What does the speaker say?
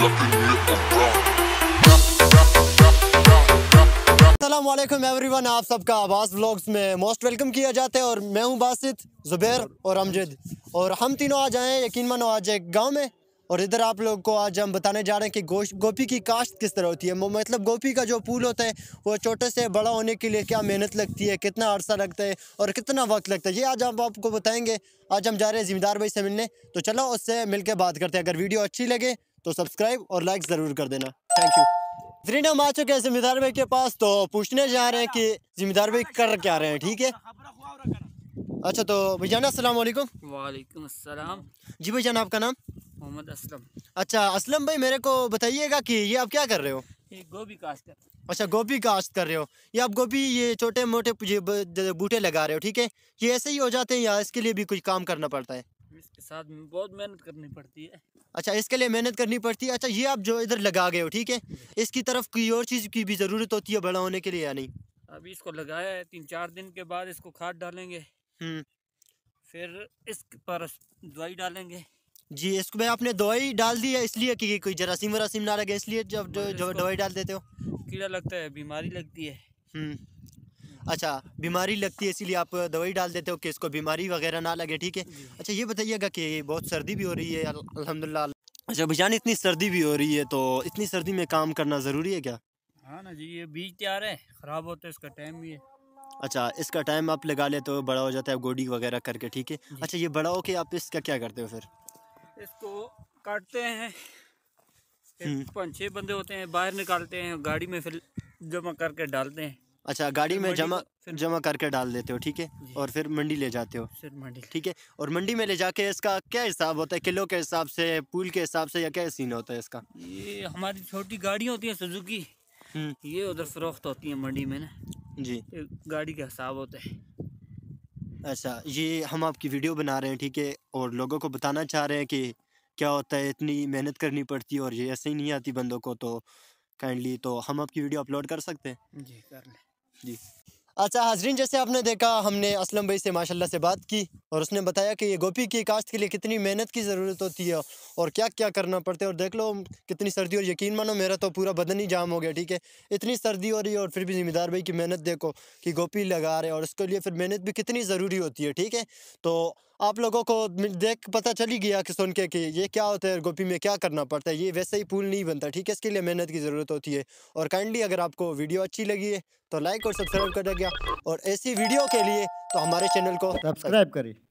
वालेकुम एवरीवन आप सबका आवाज़ ब्लॉग्स में मोस्ट वेलकम किया जाता है और मैं हूं बासित ज़ुबैर और अमजद और हम तीनों आज आए यकीन मानो आज एक गांव में और इधर आप लोग को आज हम बताने जा रहे हैं कि गोभी की काश्त किस तरह होती है मतलब गोभी का जो फूल होता है वो छोटे से बड़ा होने के लिए क्या मेहनत लगती है कितना अर्सा लगता है और कितना वक्त लगता है ये आज हम आपको बताएंगे आज हम जा रहे हैं जिम्मेदार भाई से मिलने तो चलो उससे मिलकर बात करते हैं अगर वीडियो अच्छी लगे तो सब्सक्राइब और लाइक ज़रूर कर देना थैंक यू जरीन हम आ चुके हैं जिम्मेदार भाई के पास तो पूछने जा रहे हैं कि जिम्मेदार भाई कर क्या रहे हैं ठीक है अच्छा तो भैया अस्सलाम वालेकुम जी भैया आपका नाम मोहम्मद असलम अच्छा असलम भाई मेरे को बताइएगा कि ये आप क्या कर रहे हो गोभी काश्त अच्छा गोभी काश्त कर रहे हो ये आप गोभी ये छोटे मोटे बूटे लगा रहे हो ठीक है ये ऐसे ही हो जाते हैं या इसके लिए भी कुछ काम करना पड़ता है इसके साथ में बहुत मेहनत करनी पड़ती है अच्छा इसके लिए मेहनत करनी पड़ती है अच्छा ये आप जो इधर लगा गए हो ठीक है इसकी तरफ कोई और चीज़ की भी ज़रूरत होती है बड़ा होने के लिए या नहीं अभी इसको लगाया है तीन चार दिन के बाद इसको खाद डालेंगे हम्म। फिर इस पर दवाई डालेंगे जी इसमें आपने दवाई डाल दी है इसलिए कि कोई जरासीम वरासीम ना लगे इसलिए जब दवाई डाल देते हो कीड़ा लगता है बीमारी लगती है हम्म। अच्छा बीमारी लगती है इसीलिए आप दवाई डाल देते हो कि इसको बीमारी वगैरह ना लगे ठीक है अच्छा ये बताइएगा कि बहुत सर्दी भी हो रही है अलहमदिल्ला अच्छा भाईजान इतनी सर्दी भी हो रही है तो इतनी सर्दी में काम करना ज़रूरी है क्या हाँ ना जी ये बीज तैयार है ख़राब होता तो है इसका टाइम भी है अच्छा इसका टाइम आप लगा ले तो बड़ा हो जाता है गोडी वगैरह करके ठीक है अच्छा ये बड़ा हो के आप इसका क्या करते हो फिर इसको काटते हैं हम्म। पाँच छः बंदे होते हैं बाहर निकालते हैं गाड़ी में फिर जमा करके डालते हैं अच्छा गाड़ी में जमा जमा करके डाल देते हो ठीक है और फिर मंडी ले जाते हो फिर मंडी ठीक है और मंडी में ले जाके इसका क्या हिसाब होता है किलो के हिसाब से पूल के हिसाब से या क्या सीन होता है इसका ये हमारी छोटी गाड़ियाँ होती हैं सुजुकी हम्म। ये उधर फरोख्त होती है मंडी में ना जी गाड़ी का हिसाब होता है अच्छा ये हम आपकी वीडियो बना रहे हैं ठीक है और लोगों को बताना चाह रहे हैं कि क्या होता है इतनी मेहनत करनी पड़ती है और ये ऐसे ही नहीं आती बंदों को तो काइंडली तो हम आपकी वीडियो अपलोड कर सकते हैं जी कर लें जी अच्छा हाजरीन जैसे आपने देखा हमने असलम भाई से माशाल्लाह से बात की और उसने बताया कि ये गोपी की काश्त के लिए कितनी मेहनत की ज़रूरत होती है और क्या क्या करना पड़ता है और देख लो कितनी सर्दी और यकीन मानो मेरा तो पूरा बदन ही जाम हो गया ठीक है इतनी सर्दी हो रही है और फिर भी ज़िम्मेदार भाई की मेहनत देखो कि गोपी लगा रहे और उसके लिए फिर मेहनत भी कितनी ज़रूरी होती है ठीक है तो आप लोगों को देख पता चली गया कि सुन के कि ये क्या होता है गोपी में क्या करना पड़ता है ये वैसे ही पुल नहीं बनता ठीक है इसके लिए मेहनत की ज़रूरत होती है और काइंडली अगर आपको वीडियो अच्छी लगी है तो लाइक और सब्सक्राइब कर गया और ऐसी वीडियो के लिए तो हमारे चैनल को सब्सक्राइब करें